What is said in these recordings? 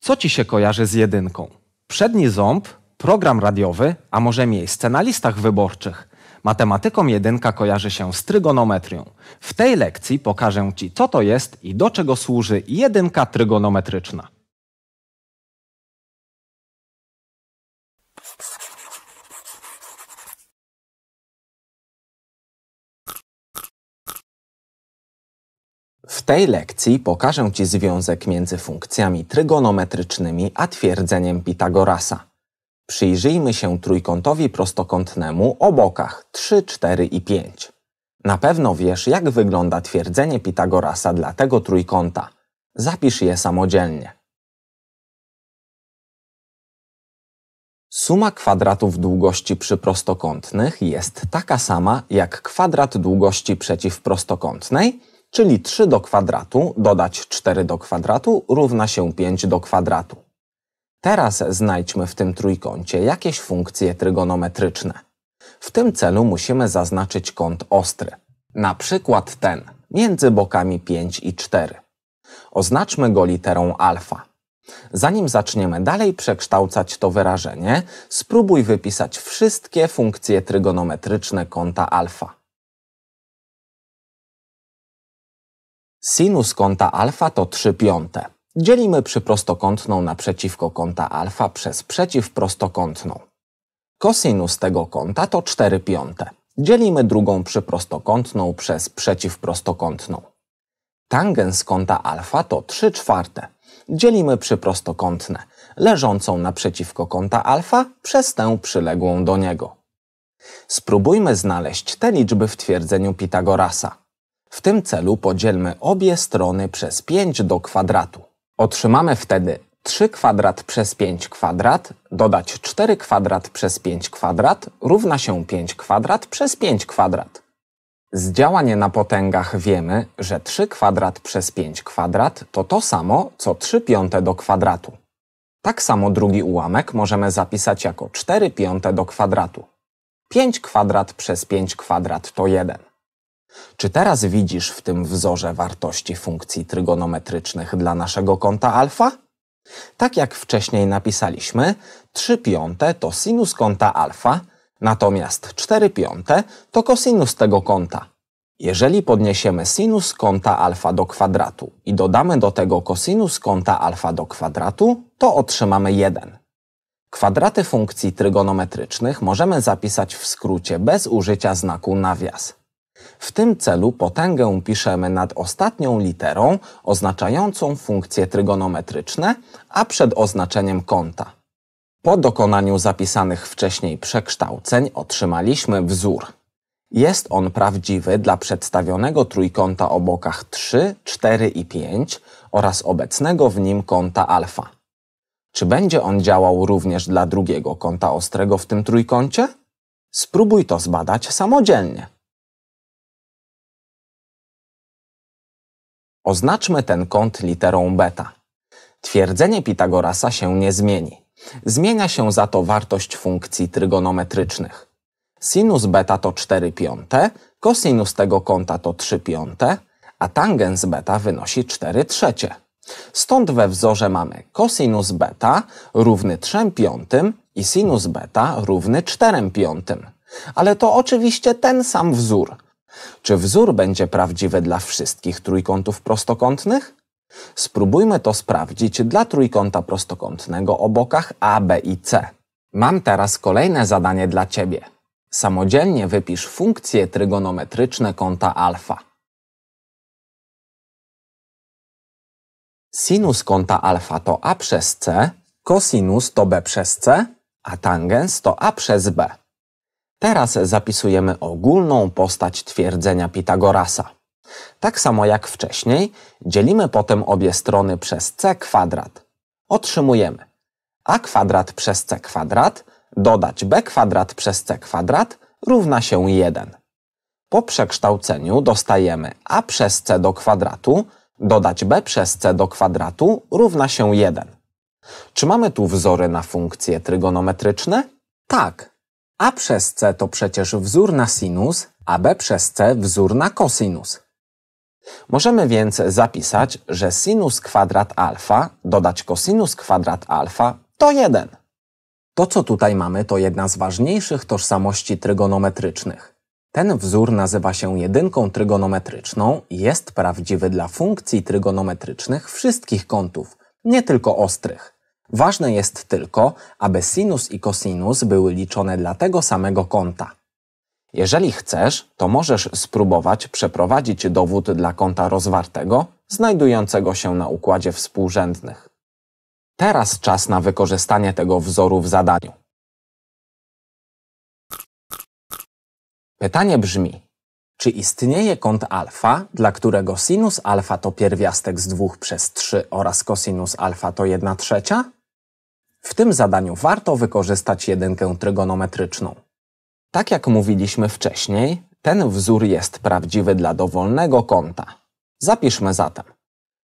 Co ci się kojarzy z jedynką? Przedni ząb, program radiowy, a może miejsce na listach wyborczych. Matematykom jedynka kojarzy się z trygonometrią. W tej lekcji pokażę Ci, co to jest i do czego służy jedynka trygonometryczna. W tej lekcji pokażę Ci związek między funkcjami trygonometrycznymi a twierdzeniem Pitagorasa. Przyjrzyjmy się trójkątowi prostokątnemu o bokach 3, 4 i 5. Na pewno wiesz, jak wygląda twierdzenie Pitagorasa dla tego trójkąta. Zapisz je samodzielnie. Suma kwadratów długości przyprostokątnych jest taka sama jak kwadrat długości przeciwprostokątnej czyli 3 do kwadratu dodać 4 do kwadratu równa się 5 do kwadratu. Teraz znajdźmy w tym trójkącie jakieś funkcje trygonometryczne. W tym celu musimy zaznaczyć kąt ostry. Na przykład ten, między bokami 5 i 4. Oznaczmy go literą alfa. Zanim zaczniemy dalej przekształcać to wyrażenie, spróbuj wypisać wszystkie funkcje trygonometryczne kąta alfa. Sinus kąta alfa to 3 piąte. Dzielimy przy prostokątną naprzeciwko kąta alfa przez przeciwprostokątną. Kosinus tego kąta to 4 piąte. Dzielimy drugą przyprostokątną przez przeciwprostokątną. Tangens kąta alfa to 3 czwarte. Dzielimy przyprostokątne, leżącą naprzeciwko kąta alfa przez tę przyległą do niego. Spróbujmy znaleźć te liczby w twierdzeniu Pitagorasa. W tym celu podzielmy obie strony przez 5 do kwadratu. Otrzymamy wtedy 3 kwadrat przez 5 kwadrat dodać 4 kwadrat przez 5 kwadrat równa się 5 kwadrat przez 5 kwadrat. Z działania na potęgach wiemy, że 3 kwadrat przez 5 kwadrat to to samo, co 3 piąte do kwadratu. Tak samo drugi ułamek możemy zapisać jako 4 piąte do kwadratu. 5 kwadrat przez 5 kwadrat to 1. Czy teraz widzisz w tym wzorze wartości funkcji trygonometrycznych dla naszego kąta alfa? Tak jak wcześniej napisaliśmy, 3 piąte to sinus kąta alfa, natomiast 4 piąte to kosinus tego kąta. Jeżeli podniesiemy sinus kąta alfa do kwadratu i dodamy do tego kosinus kąta alfa do kwadratu, to otrzymamy 1. Kwadraty funkcji trygonometrycznych możemy zapisać w skrócie bez użycia znaku nawias. W tym celu potęgę piszemy nad ostatnią literą oznaczającą funkcje trygonometryczne, a przed oznaczeniem kąta. Po dokonaniu zapisanych wcześniej przekształceń otrzymaliśmy wzór. Jest on prawdziwy dla przedstawionego trójkąta o bokach 3, 4 i 5 oraz obecnego w nim kąta alfa. Czy będzie on działał również dla drugiego kąta ostrego w tym trójkącie? Spróbuj to zbadać samodzielnie. Oznaczmy ten kąt literą beta. Twierdzenie Pitagorasa się nie zmieni. Zmienia się za to wartość funkcji trygonometrycznych. Sinus beta to 4 piąte, kosinus tego kąta to 3 piąte, a tangens beta wynosi 4 trzecie. Stąd we wzorze mamy kosinus beta równy 3 piątym i sinus beta równy 4 piątym. Ale to oczywiście ten sam wzór – czy wzór będzie prawdziwy dla wszystkich trójkątów prostokątnych? Spróbujmy to sprawdzić dla trójkąta prostokątnego o bokach A, B i C. Mam teraz kolejne zadanie dla Ciebie. Samodzielnie wypisz funkcje trygonometryczne kąta alfa. Sinus kąta alfa to A przez C, kosinus to B przez C, a tangens to A przez B. Teraz zapisujemy ogólną postać twierdzenia Pitagorasa. Tak samo jak wcześniej, dzielimy potem obie strony przez c kwadrat. Otrzymujemy a kwadrat przez c kwadrat dodać b kwadrat przez c kwadrat równa się 1. Po przekształceniu dostajemy a przez c do kwadratu dodać b przez c do kwadratu równa się 1. Czy mamy tu wzory na funkcje trygonometryczne? Tak. A przez C to przecież wzór na sinus, a B przez C wzór na kosinus. Możemy więc zapisać, że sinus kwadrat alfa dodać kosinus kwadrat alfa to 1. To, co tutaj mamy, to jedna z ważniejszych tożsamości trygonometrycznych. Ten wzór nazywa się jedynką trygonometryczną i jest prawdziwy dla funkcji trygonometrycznych wszystkich kątów, nie tylko ostrych. Ważne jest tylko, aby sinus i kosinus były liczone dla tego samego kąta. Jeżeli chcesz, to możesz spróbować przeprowadzić dowód dla kąta rozwartego, znajdującego się na układzie współrzędnych. Teraz czas na wykorzystanie tego wzoru w zadaniu. Pytanie brzmi, czy istnieje kąt alfa, dla którego sinus alfa to pierwiastek z 2 przez 3 oraz kosinus alfa to 1 trzecia? W tym zadaniu warto wykorzystać jedynkę trygonometryczną. Tak jak mówiliśmy wcześniej, ten wzór jest prawdziwy dla dowolnego kąta. Zapiszmy zatem.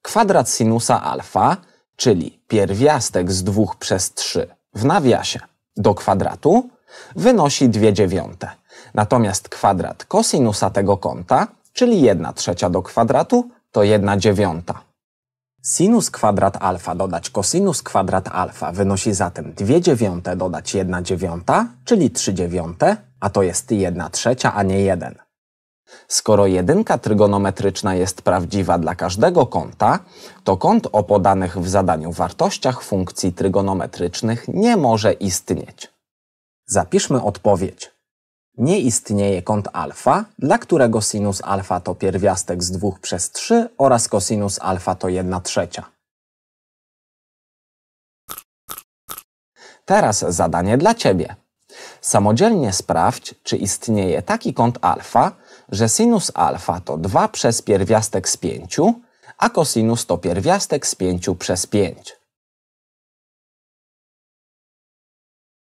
Kwadrat sinusa alfa, czyli pierwiastek z 2 przez 3 w nawiasie do kwadratu, wynosi 2 dziewiąte. Natomiast kwadrat kosinusa tego kąta, czyli 1 trzecia do kwadratu, to 1 dziewiąta. Sinus kwadrat alfa dodać kosinus kwadrat alfa wynosi zatem 2 dziewiąte dodać 1 dziewiąta, czyli 3 dziewiąte, a to jest 1 trzecia, a nie 1. Skoro jedynka trygonometryczna jest prawdziwa dla każdego kąta, to kąt o podanych w zadaniu wartościach funkcji trygonometrycznych nie może istnieć. Zapiszmy odpowiedź nie istnieje kąt alfa, dla którego sinus alfa to pierwiastek z 2 przez 3 oraz kosinus alfa to 1 trzecia. Teraz zadanie dla Ciebie. Samodzielnie sprawdź, czy istnieje taki kąt alfa, że sinus alfa to 2 przez pierwiastek z 5, a kosinus to pierwiastek z 5 przez 5.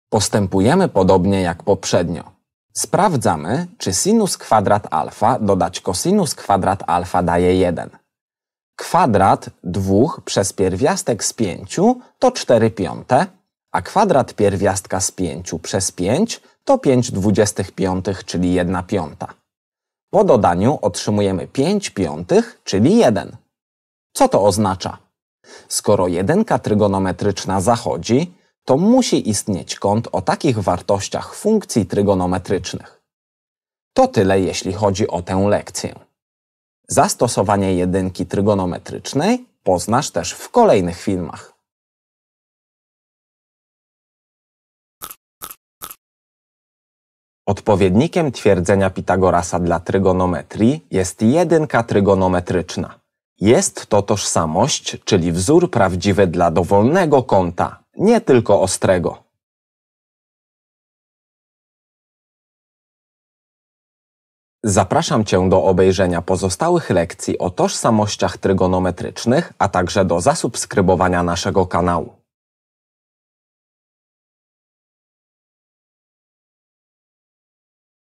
Postępujemy podobnie jak poprzednio. Sprawdzamy, czy sinus kwadrat alfa dodać kosinus kwadrat alfa daje 1. Kwadrat 2 przez pierwiastek z 5 to 4 piąte, a kwadrat pierwiastka z 5 przez 5 to 5 dwudziestych piątych, czyli 1 piąta. Po dodaniu otrzymujemy 5 piątych, czyli 1. Co to oznacza? Skoro jedynka trygonometryczna zachodzi, to musi istnieć kąt o takich wartościach funkcji trygonometrycznych. To tyle, jeśli chodzi o tę lekcję. Zastosowanie jedynki trygonometrycznej poznasz też w kolejnych filmach. Odpowiednikiem twierdzenia Pitagorasa dla trygonometrii jest jedynka trygonometryczna. Jest to tożsamość, czyli wzór prawdziwy dla dowolnego kąta, nie tylko ostrego. Zapraszam Cię do obejrzenia pozostałych lekcji o tożsamościach trygonometrycznych, a także do zasubskrybowania naszego kanału.